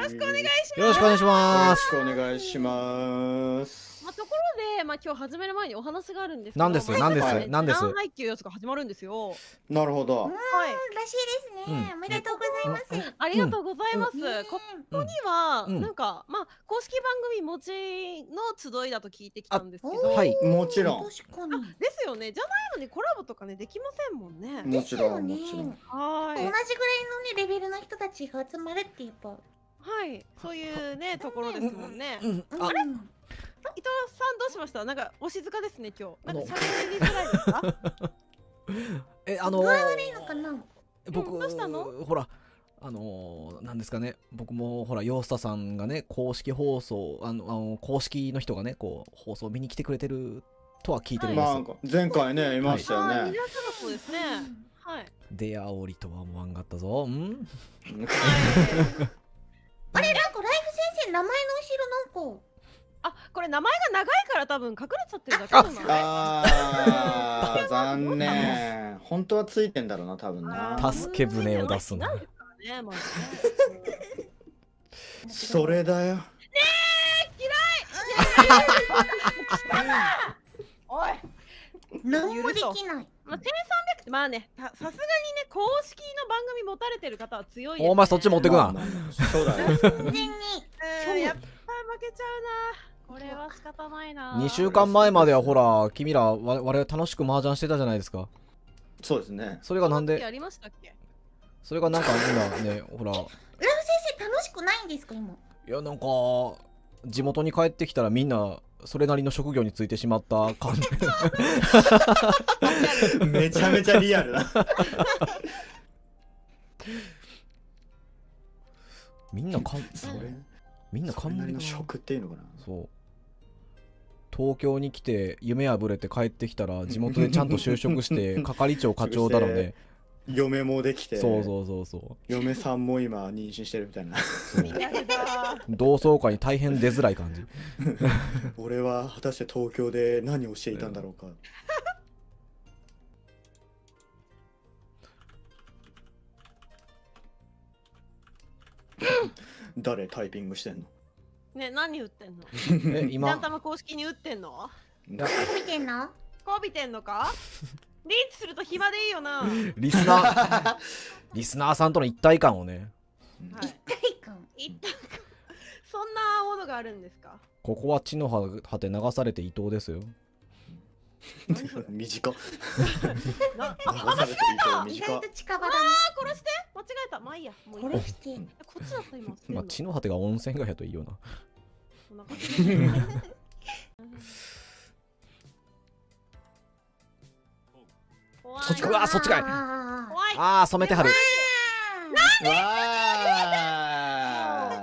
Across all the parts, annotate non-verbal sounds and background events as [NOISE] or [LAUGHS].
ろしくお願いしますよろしくお願いしますよろしくお願いしますまあところでまあ今日始める前にお話があるんですけどなんですなんですなんです配給予測始まるんですよなるほどはいらしいですねおめでとうございますありがとうございますここにはなんかまあ公式番組持ちの集いだと聞いてきたんですけどはいもちろんですよねじゃないのにコラボとかねできませんもんねもちろんもちろんはい同じぐらいのねレベルの人たちが集まるってやっぱ。はいそういうねところですもんね、あれ伊藤さんどうしましたなんかお静かですね今日なんか喋りづらいですか [LAUGHS] えあのー、僕、どうしたのほらあのー、なんですかね、僕もほら、ヨーさんがね、公式放送、あの、あの公式の人がね、こう、放送見に来てくれてるとは聞いてるんです、はいまあ、前回ね、いましたよね。はい、そうですね。はい。出会おりとは思わんかったぞ。うん名前の後ろなんかあこれ名前が長いから多分隠れちゃってるだけじないああ [LAUGHS] 残念本当はついてんだろうな多分な助け舟を出すのそれだよねえ嫌い [LAUGHS] おい [LAUGHS] 何もできない。まあ、1 3 0まあね、さすがにね、公式の番組持たれてる方は強い、ね、お前そっち持ってくな。そうだよ。完全にやっぱ負けちゃうなこれは仕方ないな2週間前まではほら君ら我々楽しく麻雀してたじゃないですかそうですねそれがなんでそれがなんか今ねほら浦和先生楽しくないんですか今いやなんか地元に帰ってきたらみんなそれなりの職業についてしまった感じ [LAUGHS] めちゃめちゃリアルな [LAUGHS] みんなかんそれみんなそなの食っていうのかなそう東京に来て夢破れて帰ってきたら地元でちゃんと就職して [LAUGHS] 係長課長だろうね嫁もできてそうそうそうそう嫁さんも今妊娠してるみたいな同窓会に大変出づらい感じ [LAUGHS] 俺は果たして東京で何をしていたんだろうか、[LAUGHS] 誰タイピングしてんのね何打ってんの [LAUGHS] え今ちゃんたま公式に打ってんのこ見てんのこびてんのか [LAUGHS] リーチすると暇でいいよなリスナー [LAUGHS] リスナーさんとの一体感をね、はい、一体感一体感そんなものがあるんですかここは地の果て流されて伊藤ですよ短っあ、間違てたよ意外と近場だな。殺して間違えたまあいいやもう殺しここっちだった今まあ、地の果てが温泉街やといいよな。そなそっちかうわそっちかいあいああ、染めてはる。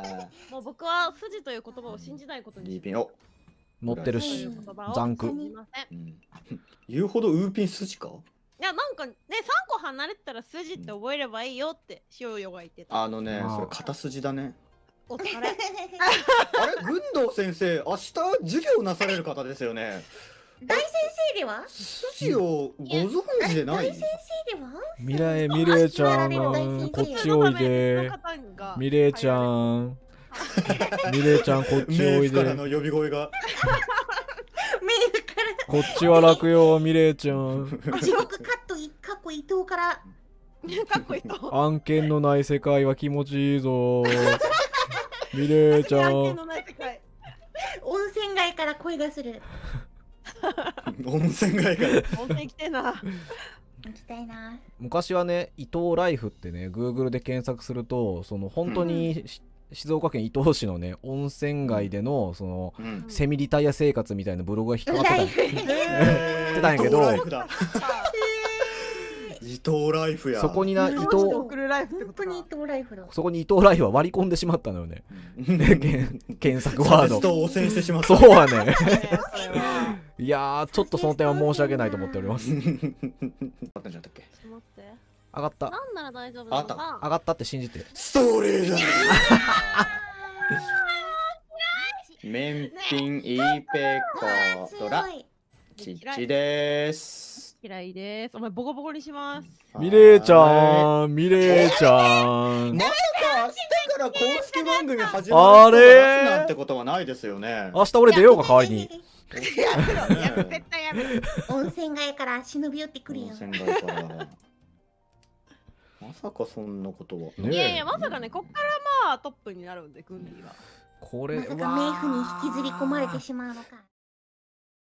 うもう僕は筋という言葉を信じないことにリーピンを持ってるし、残酷。[LAUGHS] 言うほどウーピン筋かいやなんかね3個離れてたら筋って覚えればいいよってしよが言ってたあのねそれ片筋だねお疲れ [LAUGHS] あれ軍藤先生明日授業なされる方ですよね大先生では筋をご存知でない大先生では未来ミレイちゃんこっちおいでミレイちゃん [LAUGHS] ミレイちゃんこっちおいでからの呼び声がこっちは楽よミレイちゃん地獄カットいかっこ伊藤からかっこ案件のない世界は気持ちいいぞミレイちゃん温泉街から声がする温泉街から温泉来てな行きたいな昔はね伊藤ライフってね Google で検索するとその本当に知っ静岡県伊東市のね温泉街でのその、うん、セミリタイア生活みたいなブログが引っかかってた, [LAUGHS] えてたんやけど伊藤ライフやそこにな伊藤そこに伊藤ライフは割り込んでしまったのよね検索ワードそうはねいやちょっとその点は申し訳ないと思っております上がったなんなら大丈夫だろうな上がったって信じてそれだ [LAUGHS] メンピンイーペコドラちっちです嫌いですお前ボコボコにしますミレーちゃんミレーちゃんまさか明日から公式番組始まるなんてことはないですよね明日俺出ようか代わりにやめろ絶対やめろ [LAUGHS] 温泉街から忍び寄ってくるよ温泉街からまさかそんなことは。ね、いやいや、まさかね、こっからまあトップになるんで、グンディは。これは。まさか冥府に引きずり込まれてしまうのか。